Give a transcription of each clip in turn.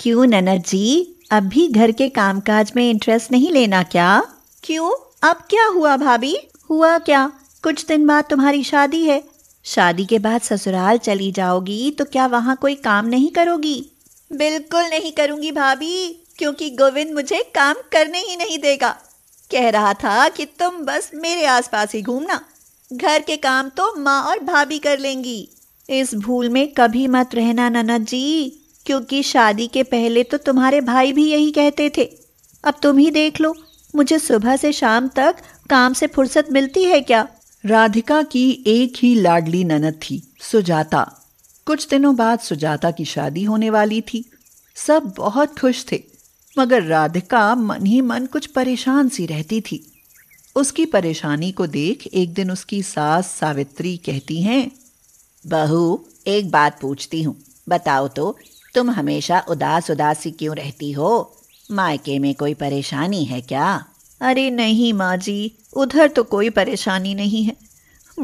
क्यों ननद जी अभी घर के कामकाज में इंटरेस्ट नहीं लेना क्या क्यों अब क्या हुआ भाभी हुआ क्या कुछ दिन बाद तुम्हारी शादी है शादी के बाद ससुराल चली जाओगी तो क्या वहाँ कोई काम नहीं करोगी बिल्कुल नहीं करूँगी भाभी क्योंकि गोविंद मुझे काम करने ही नहीं देगा कह रहा था कि तुम बस मेरे आसपास ही घूमना घर के काम तो माँ और भाभी कर लेंगी इस भूल में कभी मत रहना ननद जी क्योंकि शादी के पहले तो तुम्हारे भाई भी यही कहते थे अब तुम ही देख लो मुझे सुबह से शाम तक काम से फुर्सत मिलती है क्या राधिका की एक ही लाडली ननद थी सुजाता कुछ दिनों बाद सुजाता की शादी होने वाली थी सब बहुत खुश थे मगर राधिका मन ही मन कुछ परेशान सी रहती थी उसकी परेशानी को देख एक दिन उसकी सास सावित्री कहती हैं बहू एक बात पूछती हूँ बताओ तो तुम हमेशा उदास उदासी क्यों रहती हो मायके में कोई परेशानी है क्या अरे नहीं माँ जी उधर तो कोई परेशानी नहीं है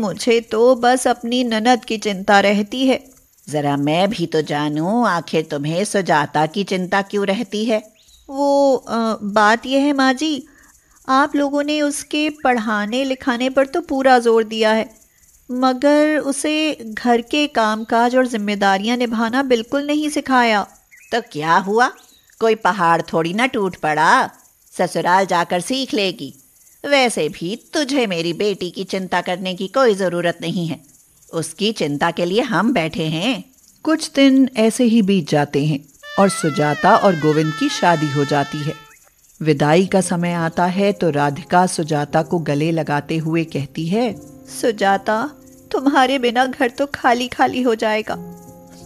मुझे तो बस अपनी ननद की चिंता रहती है जरा मैं भी तो जानू आखिर तुम्हें सुजाता की चिंता क्यों रहती है वो आ, बात यह है माँ जी आप लोगों ने उसके पढ़ाने लिखाने पर तो पूरा जोर दिया है मगर उसे घर के कामकाज और जिम्मेदारियां निभाना बिल्कुल नहीं सिखाया तो क्या हुआ कोई पहाड़ थोड़ी ना टूट पड़ा ससुराल जाकर सीख लेगी वैसे भी तुझे मेरी बेटी की चिंता करने की कोई ज़रूरत नहीं है उसकी चिंता के लिए हम बैठे हैं कुछ दिन ऐसे ही बीत जाते हैं और सुजाता और गोविंद की शादी हो जाती है विदाई का समय आता है तो राधिका सुजाता को गले लगाते हुए कहती है सुजाता तुम्हारे बिना घर तो खाली खाली हो जाएगा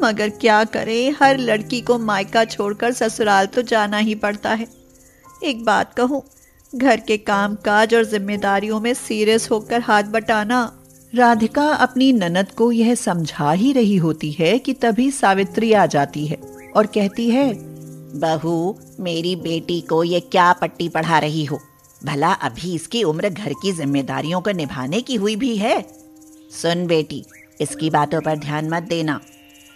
मगर क्या करे हर लड़की को मायका छोड़कर ससुराल तो जाना ही पड़ता है एक बात कहूँ घर के काम काज और जिम्मेदारियों में सीरियस होकर हाथ बटाना राधिका अपनी ननद को यह समझा ही रही होती है कि तभी सावित्री आ जाती है और कहती है बहू मेरी बेटी को ये क्या पट्टी पढ़ा रही हो भला अभी इसकी उम्र घर की जिम्मेदारियों को निभाने की हुई भी है सुन बेटी इसकी बातों पर ध्यान मत देना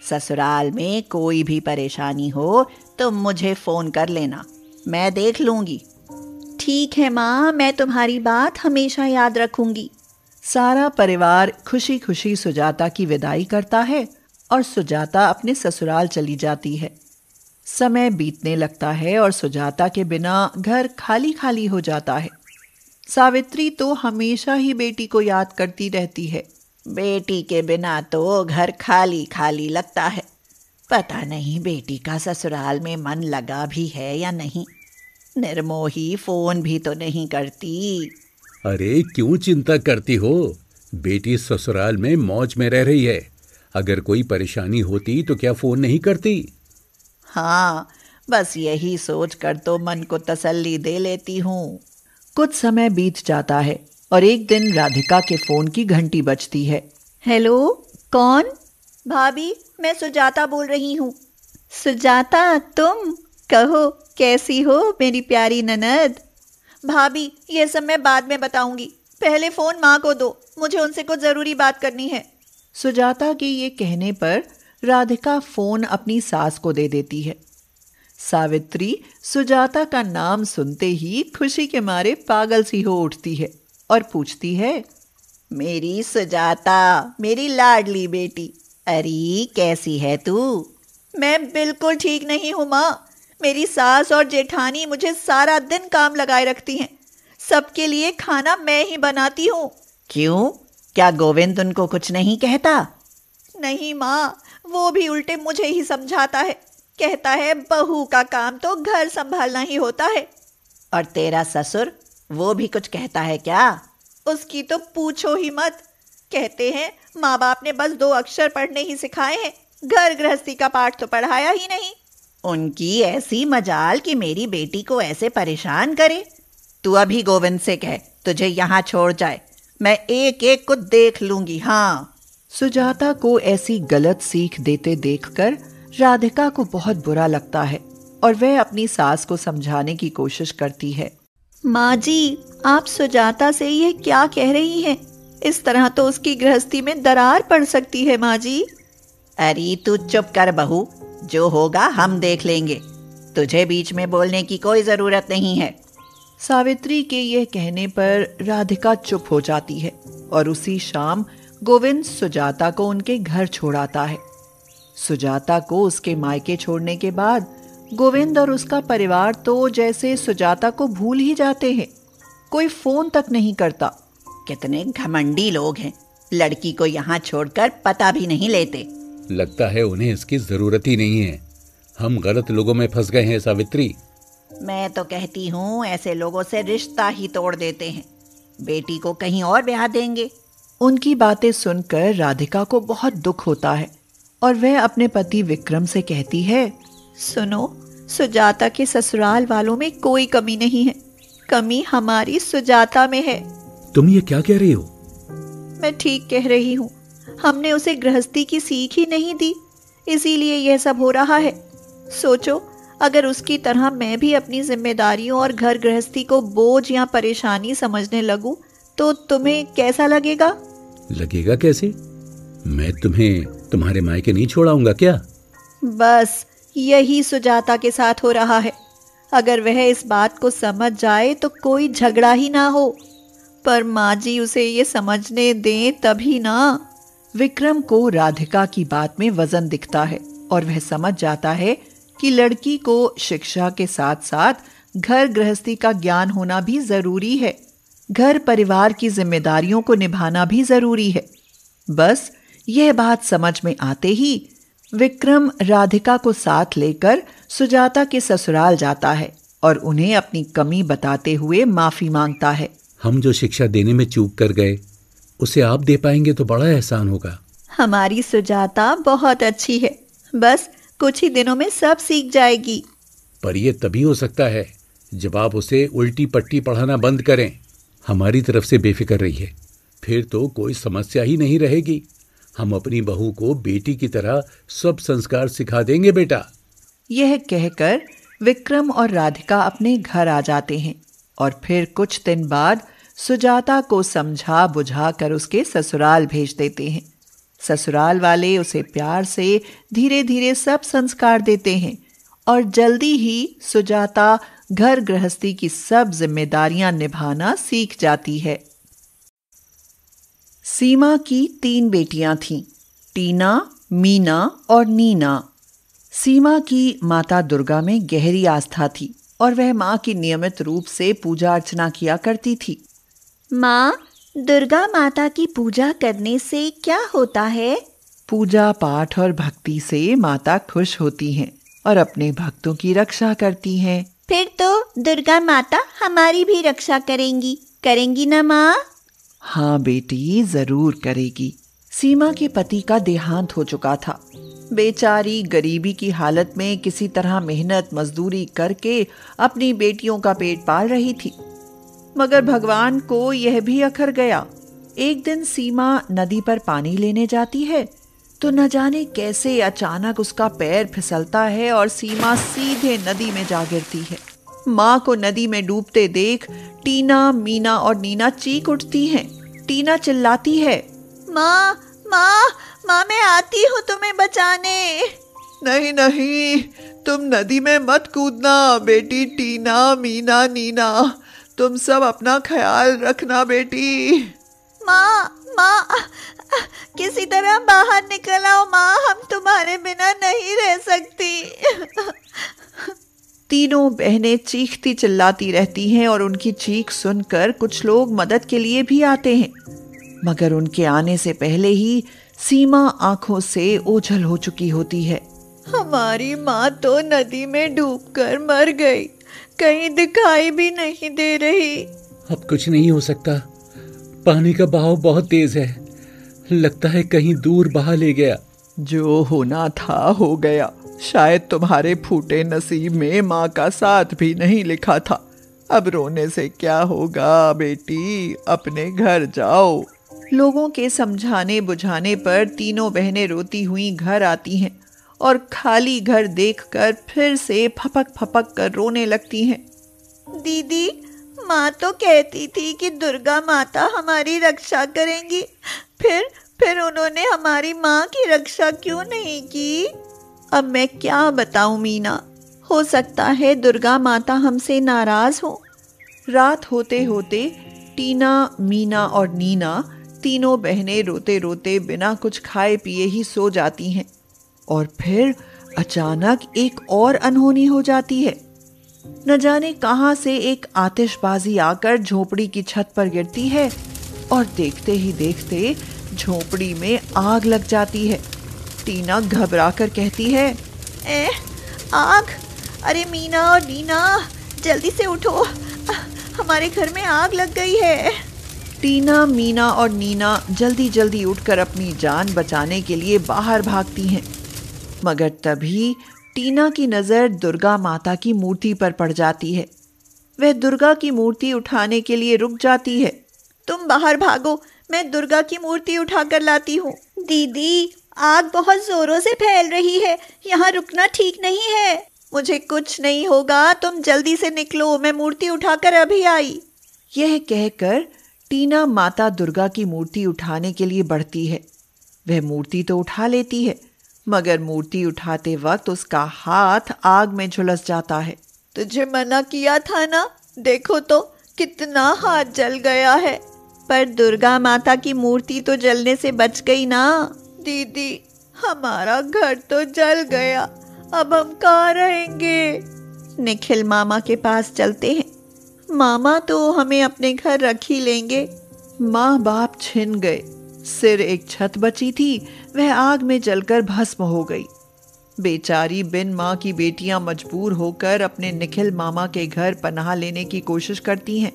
ससुराल में कोई भी परेशानी हो तो मुझे फ़ोन कर लेना मैं देख लूंगी ठीक है माँ मैं तुम्हारी बात हमेशा याद रखूंगी सारा परिवार खुशी खुशी सुजाता की विदाई करता है और सुजाता अपने ससुराल चली जाती है समय बीतने लगता है और सुजाता के बिना घर खाली खाली हो जाता है सावित्री तो हमेशा ही बेटी को याद करती रहती है बेटी के बिना तो घर खाली खाली लगता है पता नहीं बेटी का ससुराल में मन लगा भी है या नहीं निर्मोही फोन भी तो नहीं करती अरे क्यों चिंता करती हो बेटी ससुराल में मौज में रह रही है अगर कोई परेशानी होती तो क्या फोन नहीं करती हाँ बस यही सोच कर तो मन को तसल्ली दे लेती हूँ कुछ समय बीत जाता है और एक दिन राधिका के फोन की घंटी बजती है हेलो कौन भाभी मैं सुजाता बोल रही हूँ सुजाता तुम कहो कैसी हो मेरी प्यारी ननद भाभी ये सब मैं बाद में बताऊंगी पहले फ़ोन माँ को दो मुझे उनसे कुछ ज़रूरी बात करनी है सुजाता के ये कहने पर राधिका फ़ोन अपनी सास को दे देती है सावित्री सुजाता का नाम सुनते ही खुशी के मारे पागल सी हो उठती है और पूछती है मेरी सुजाता मेरी लाडली बेटी अरे कैसी है तू मैं बिल्कुल ठीक नहीं हूँ माँ मेरी सास और जेठानी मुझे सारा दिन काम लगाए रखती हैं सबके लिए खाना मैं ही बनाती हूँ क्यों क्या गोविंद उनको कुछ नहीं कहता नहीं माँ वो भी उल्टे मुझे ही समझाता है कहता है बहू का काम तो घर संभालना ही होता है और तेरा ससुर वो भी कुछ कहता है क्या उसकी तो पूछो ही मत कहते हैं माँ बाप ने बस दो अक्षर पढ़ने ही सिखाए हैं घर गृहस्थी का पाठ तो पढ़ाया ही नहीं उनकी ऐसी मजाल कि मेरी बेटी को ऐसे परेशान करे तू अभी गोविंद से कह तुझे यहाँ छोड़ जाए मैं एक एक को देख लूंगी हाँ सुजाता को ऐसी गलत सीख देते देखकर राधिका को बहुत बुरा लगता है और वह अपनी सास को समझाने की कोशिश करती है माँ जी आप सुजाता से यह क्या कह रही हैं? इस तरह तो उसकी गृहस्थी में दरार पड़ सकती है माँ जी अरे तू चुप कर बहू जो होगा हम देख लेंगे तुझे बीच में बोलने की कोई जरूरत नहीं है सावित्री के यह कहने पर राधिका चुप हो जाती है और उसी शाम गोविंद सुजाता को उनके घर छोड़ाता है सुजाता को उसके मायके छोड़ने के बाद गोविंद और उसका परिवार तो जैसे सुजाता को भूल ही जाते हैं कोई फोन तक नहीं करता कितने घमंडी लोग हैं लड़की को यहाँ छोड़कर पता भी नहीं लेते लगता है उन्हें इसकी जरूरत ही नहीं है हम गलत लोगों में फंस गए हैं सावित्री मैं तो कहती हूँ ऐसे लोगों से रिश्ता ही तोड़ देते हैं बेटी को कहीं और ब्याह देंगे उनकी बातें सुनकर राधिका को बहुत दुख होता है और वह अपने पति विक्रम से कहती है सुनो सुजाता के ससुराल वालों में कोई कमी नहीं है कमी हमारी सुजाता में है तुम ये क्या कह रही हो मैं ठीक कह रही हूँ हमने उसे गृहस्थी की सीख ही नहीं दी इसीलिए यह सब हो रहा है सोचो अगर उसकी तरह मैं भी अपनी जिम्मेदारियों और घर गृहस्थी को बोझ या परेशानी समझने लगूं तो तुम्हें कैसा लगेगा लगेगा कैसे मैं तुम्हें तुम्हारे मायके नहीं छोड़ाऊंगा क्या बस यही सुजाता के साथ हो रहा है अगर वह इस बात को समझ जाए तो कोई झगड़ा ही ना हो पर माँ जी उसे ये समझने दें तभी ना विक्रम को राधिका की बात में वजन दिखता है और वह समझ जाता है कि लड़की को शिक्षा के साथ साथ घर गृहस्थी का ज्ञान होना भी जरूरी है घर परिवार की जिम्मेदारियों को निभाना भी जरूरी है बस यह बात समझ में आते ही विक्रम राधिका को साथ लेकर सुजाता के ससुराल जाता है और उन्हें अपनी कमी बताते हुए माफी मांगता है हम जो शिक्षा देने में चूक कर गए उसे आप दे पाएंगे तो बड़ा एहसान होगा हमारी सुजाता बहुत अच्छी है बस कुछ ही दिनों में सब सीख जाएगी पर यह तभी हो सकता है जब आप उसे उल्टी पट्टी पढ़ाना बंद करें हमारी तरफ से बेफिक्र रही है फिर तो कोई समस्या ही नहीं रहेगी हम अपनी बहू को बेटी की तरह सब संस्कार सिखा देंगे बेटा यह कहकर विक्रम और राधिका अपने घर आ जाते हैं और फिर कुछ दिन बाद सुजाता को समझा बुझा कर उसके ससुराल भेज देते हैं ससुराल वाले उसे प्यार से धीरे धीरे सब संस्कार देते हैं और जल्दी ही सुजाता घर गृहस्थी की सब जिम्मेदारियां निभाना सीख जाती है सीमा की तीन बेटियां थीं टीना मीना और नीना सीमा की माता दुर्गा में गहरी आस्था थी और वह माँ की नियमित रूप से पूजा अर्चना किया करती थी माँ दुर्गा माता की पूजा करने से क्या होता है पूजा पाठ और भक्ति से माता खुश होती हैं और अपने भक्तों की रक्षा करती हैं। फिर तो दुर्गा माता हमारी भी रक्षा करेंगी करेंगी ना माँ हाँ बेटी जरूर करेगी सीमा के पति का देहांत हो चुका था बेचारी गरीबी की हालत में किसी तरह मेहनत मजदूरी करके अपनी बेटियों का पेट पाल रही थी मगर भगवान को यह भी अखर गया एक दिन सीमा नदी पर पानी लेने जाती है तो न जाने कैसे अचानक उसका पैर फिसलता है और सीमा सीधे नदी में जा गिरती है माँ को नदी में डूबते देख टीना मीना और नीना चीख उठती हैं। टीना चिल्लाती है माँ माँ माँ मैं आती हूँ तुम्हें बचाने नहीं नहीं तुम नदी में मत कूदना बेटी टीना मीना नीना तुम सब अपना ख्याल रखना बेटी माँ माँ किसी तरह बाहर निकल आओ माँ हम तुम्हारे बिना नहीं रह सकती तीनों बहनें चीखती चिल्लाती रहती हैं और उनकी चीख सुनकर कुछ लोग मदद के लिए भी आते हैं मगर उनके आने से पहले ही सीमा आंखों से ओझल हो चुकी होती है हमारी माँ तो नदी में डूब कर मर गई कहीं दिखाई भी नहीं दे रही अब कुछ नहीं हो सकता पानी का बहाव बहुत तेज है लगता है कहीं दूर बहा ले गया जो होना था हो गया शायद तुम्हारे फूटे नसीब में माँ का साथ भी नहीं लिखा था अब रोने से क्या होगा बेटी अपने घर जाओ लोगों के समझाने बुझाने पर तीनों बहनें रोती हुई घर आती हैं और खाली घर देखकर फिर से फपक फपक कर रोने लगती हैं दीदी माँ तो कहती थी कि दुर्गा माता हमारी रक्षा करेंगी फिर फिर उन्होंने हमारी माँ की रक्षा क्यों नहीं की अब मैं क्या बताऊं मीना हो सकता है दुर्गा माता हमसे नाराज हो रात होते होते टीना मीना और नीना तीनों बहनें रोते रोते बिना कुछ खाए पिए ही सो जाती हैं और फिर अचानक एक और अनहोनी हो जाती है न जाने कहां से एक आतिशबाजी आकर झोपड़ी की छत पर गिरती है और देखते ही देखते झोपड़ी में आग लग जाती है टीना घबराकर कहती है ए, आग अरे मीना और नीना जल्दी से उठो हमारे घर में आग लग गई है टीना मीना और नीना जल्दी जल्दी उठकर अपनी जान बचाने के लिए बाहर भागती हैं मगर तभी टीना की नज़र दुर्गा माता की मूर्ति पर पड़ जाती है वह दुर्गा की मूर्ति उठाने के लिए रुक जाती है तुम बाहर भागो मैं दुर्गा की मूर्ति उठाकर लाती हूँ दीदी आग बहुत जोरों से फैल रही है यहाँ रुकना ठीक नहीं है मुझे कुछ नहीं होगा तुम जल्दी से निकलो मैं मूर्ति उठाकर अभी आई यह कहकर टीना माता दुर्गा की मूर्ति उठाने के लिए बढ़ती है वह मूर्ति तो उठा लेती है मगर मूर्ति उठाते वक्त उसका हाथ आग में झुलस जाता है तुझे मना किया था ना देखो तो कितना हाथ जल गया है पर दुर्गा माता की मूर्ति तो जलने से बच गई ना दीदी हमारा घर तो जल गया अब हम कहा रहेंगे निखिल मामा के पास चलते हैं मामा तो हमें अपने घर रख ही लेंगे माँ बाप छिन गए सिर एक छत बची थी वह आग में जलकर भस्म हो गई बेचारी बिन माँ की बेटियां मजबूर होकर अपने निखिल मामा के घर पनाह लेने की कोशिश करती हैं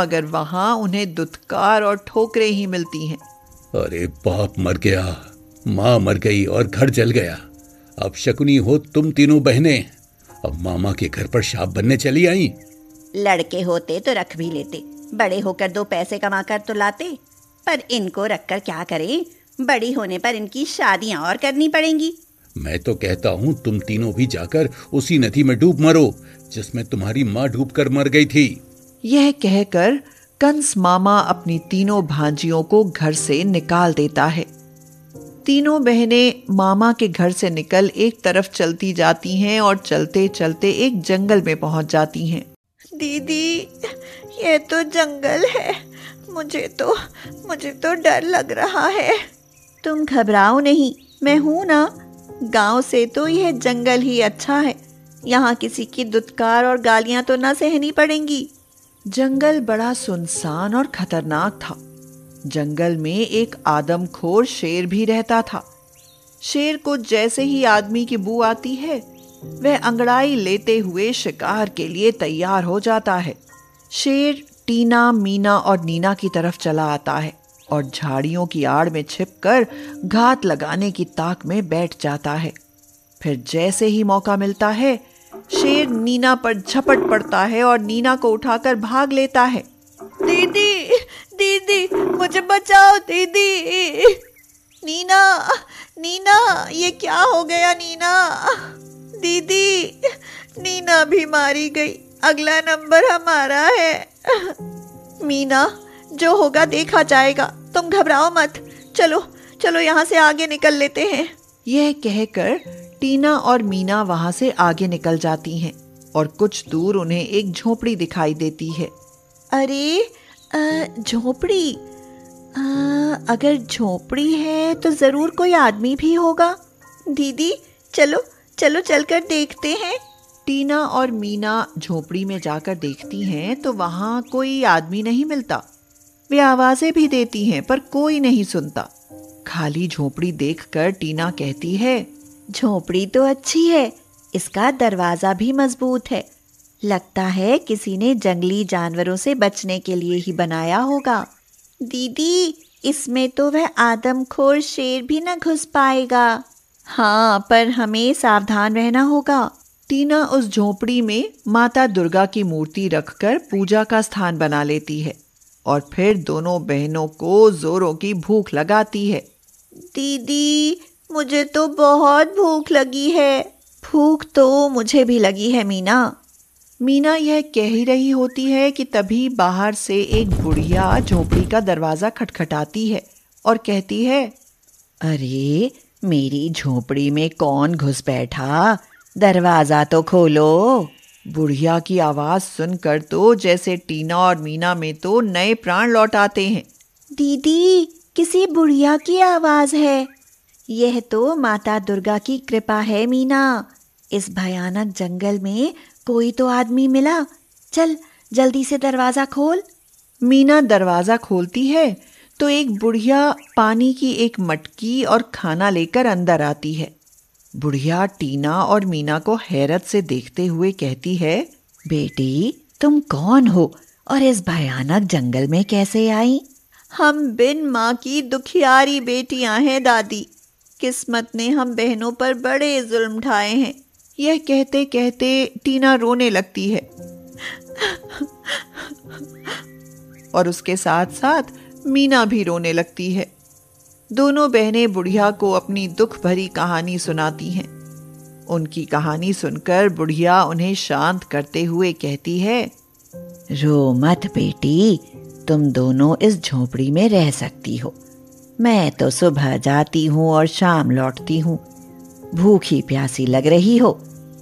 मगर वहाँ उन्हें दुत्कार और ठोकरें ही मिलती हैं अरे बाप मर गया माँ मर गई और घर जल गया अब शकुनी हो तुम तीनों बहने अब मामा के घर पर शाप बनने चली आई लड़के होते तो रख भी लेते बड़े होकर दो पैसे कमा कर तो लाते पर इनको रख कर क्या करें बड़ी होने पर इनकी शादियां और करनी पड़ेंगी मैं तो कहता हूँ तुम तीनों भी जाकर उसी नदी में डूब मरो जिसमें तुम्हारी माँ डूब कर मर गई थी यह कहकर कंस मामा अपनी तीनों भांजियों को घर से निकाल देता है तीनों बहनें मामा के घर से निकल एक तरफ चलती जाती हैं और चलते चलते एक जंगल में पहुंच जाती हैं दीदी ये तो जंगल है मुझे तो मुझे तो डर लग रहा है तुम घबराओ नहीं मैं हूँ ना गांव से तो यह जंगल ही अच्छा है यहाँ किसी की दुत्कार और गालियाँ तो ना सहनी पड़ेंगी जंगल बड़ा सुनसान और खतरनाक था जंगल में एक आदमखोर शेर भी रहता था शेर को जैसे ही आदमी की बू आती है वह अंगड़ाई लेते हुए शिकार के लिए तैयार हो जाता है शेर टीना मीना और नीना की तरफ चला आता है और झाड़ियों की आड़ में छिपकर घात लगाने की ताक में बैठ जाता है फिर जैसे ही मौका मिलता है शेर नीना पर झपट पड़ता है और नीना को उठाकर भाग लेता है दीदी दीदी मुझे बचाओ दीदी नीना नीना ये क्या हो गया नीना दीदी नीना भी मारी गई अगला नंबर हमारा है मीना जो होगा देखा जाएगा तुम घबराओ मत चलो चलो यहाँ से आगे निकल लेते हैं यह कहकर टीना और मीना वहां से आगे निकल जाती हैं और कुछ दूर उन्हें एक झोपड़ी दिखाई देती है अरे झोपड़ी अगर झोपड़ी है तो ज़रूर कोई आदमी भी होगा दीदी चलो चलो चलकर देखते हैं टीना और मीना झोपड़ी में जाकर देखती हैं तो वहाँ कोई आदमी नहीं मिलता वे आवाज़ें भी देती हैं पर कोई नहीं सुनता खाली झोपड़ी देखकर टीना कहती है झोपड़ी तो अच्छी है इसका दरवाज़ा भी मजबूत है लगता है किसी ने जंगली जानवरों से बचने के लिए ही बनाया होगा दीदी इसमें तो वह आदमखोर शेर भी न घुस पाएगा हाँ पर हमें सावधान रहना होगा टीना उस झोपड़ी में माता दुर्गा की मूर्ति रखकर पूजा का स्थान बना लेती है और फिर दोनों बहनों को जोरों की भूख लगाती है दीदी मुझे तो बहुत भूख लगी है भूख तो मुझे भी लगी है मीना मीना यह कह ही रही होती है कि तभी बाहर से एक बुढ़िया झोपड़ी का दरवाज़ा खटखटाती है और कहती है अरे मेरी झोपड़ी में कौन घुस बैठा दरवाज़ा तो खोलो बुढ़िया की आवाज़ सुनकर तो जैसे टीना और मीना में तो नए प्राण लौट आते हैं दीदी किसी बुढ़िया की आवाज़ है यह तो माता दुर्गा की कृपा है मीना इस भयानक जंगल में कोई तो आदमी मिला चल जल्दी से दरवाजा खोल मीना दरवाजा खोलती है तो एक बुढ़िया पानी की एक मटकी और खाना लेकर अंदर आती है बुढ़िया टीना और मीना को हैरत से देखते हुए कहती है बेटी तुम कौन हो और इस भयानक जंगल में कैसे आई हम बिन माँ की दुखियारी बेटियां हैं दादी किस्मत ने हम बहनों पर बड़े जुल्म ढाए हैं यह कहते कहते टीना रोने लगती है और उसके साथ साथ मीना भी रोने लगती है दोनों बहनें बुढ़िया को अपनी दुख भरी कहानी सुनाती हैं उनकी कहानी सुनकर बुढ़िया उन्हें शांत करते हुए कहती है रो मत बेटी तुम दोनों इस झोपड़ी में रह सकती हो मैं तो सुबह जाती हूँ और शाम लौटती हूँ भूखी प्यासी लग रही हो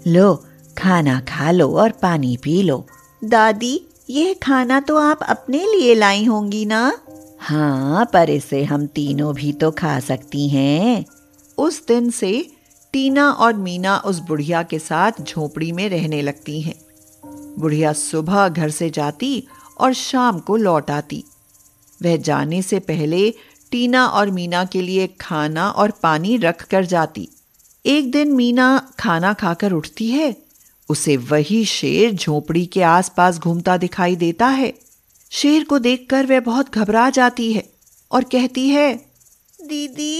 लो खाना खा लो और पानी पी लो दादी यह खाना तो आप अपने लिए लाई होंगी ना हाँ पर इसे हम तीनों भी तो खा सकती हैं उस दिन से टीना और मीना उस बुढ़िया के साथ झोपड़ी में रहने लगती हैं बुढ़िया सुबह घर से जाती और शाम को लौट आती वह जाने से पहले टीना और मीना के लिए खाना और पानी रख कर जाती एक दिन मीना खाना खाकर उठती है उसे वही शेर झोपड़ी के आसपास घूमता दिखाई देता है शेर को देखकर वह बहुत घबरा जाती है और कहती है दीदी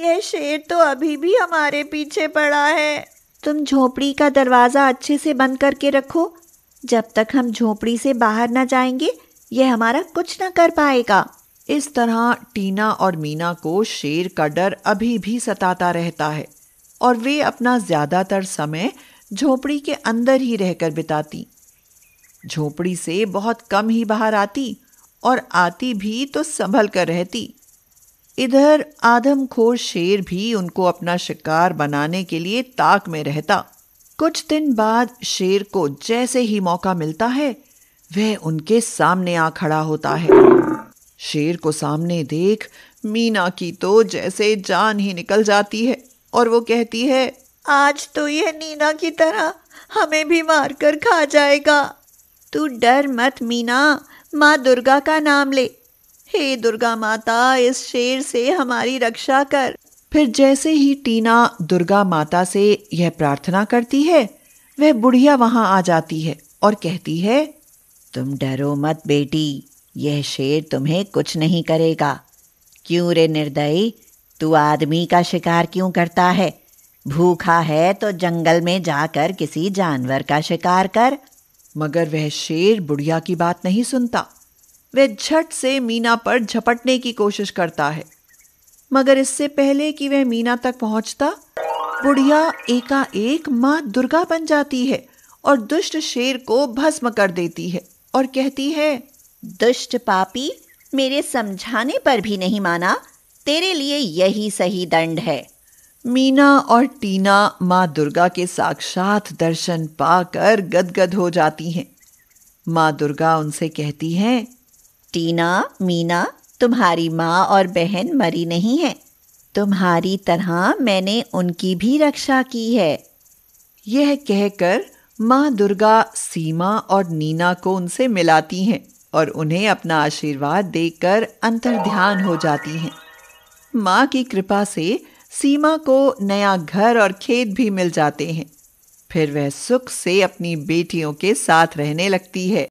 यह शेर तो अभी भी हमारे पीछे पड़ा है तुम झोपड़ी का दरवाज़ा अच्छे से बंद करके रखो जब तक हम झोपड़ी से बाहर ना जाएंगे यह हमारा कुछ ना कर पाएगा इस तरह टीना और मीना को शेर का डर अभी भी सताता रहता है और वे अपना ज़्यादातर समय झोपड़ी के अंदर ही रहकर बिताती झोपड़ी से बहुत कम ही बाहर आती और आती भी तो संभल कर रहती इधर आदमखोर शेर भी उनको अपना शिकार बनाने के लिए ताक में रहता कुछ दिन बाद शेर को जैसे ही मौका मिलता है वह उनके सामने आ खड़ा होता है शेर को सामने देख मीना की तो जैसे जान ही निकल जाती है और वो कहती है आज तो यह नीना की तरह हमें भी मार कर खा जाएगा तू डर मत मीना माँ दुर्गा का नाम ले हे दुर्गा माता इस शेर से हमारी रक्षा कर फिर जैसे ही टीना दुर्गा माता से यह प्रार्थना करती है वह बुढ़िया वहां आ जाती है और कहती है तुम डरो मत बेटी यह शेर तुम्हें कुछ नहीं करेगा क्यों रे निर्दयी तू आदमी का शिकार क्यों करता है भूखा है तो जंगल में जाकर किसी जानवर का शिकार कर मगर वह शेर बुढ़िया की बात नहीं सुनता वह झट से मीना पर झपटने की कोशिश करता है मगर इससे पहले कि वह मीना तक पहुंचता बुढ़िया एकाएक माँ दुर्गा बन जाती है और दुष्ट शेर को भस्म कर देती है और कहती है दुष्ट पापी मेरे समझाने पर भी नहीं माना तेरे लिए यही सही दंड है मीना और टीना माँ दुर्गा के साक्षात दर्शन पाकर गदगद हो जाती हैं माँ दुर्गा उनसे कहती हैं टीना मीना तुम्हारी माँ और बहन मरी नहीं है तुम्हारी तरह मैंने उनकी भी रक्षा की है यह कहकर माँ दुर्गा सीमा और नीना को उनसे मिलाती हैं और उन्हें अपना आशीर्वाद देकर अंतर ध्यान हो जाती हैं माँ की कृपा से सीमा को नया घर और खेत भी मिल जाते हैं फिर वह सुख से अपनी बेटियों के साथ रहने लगती है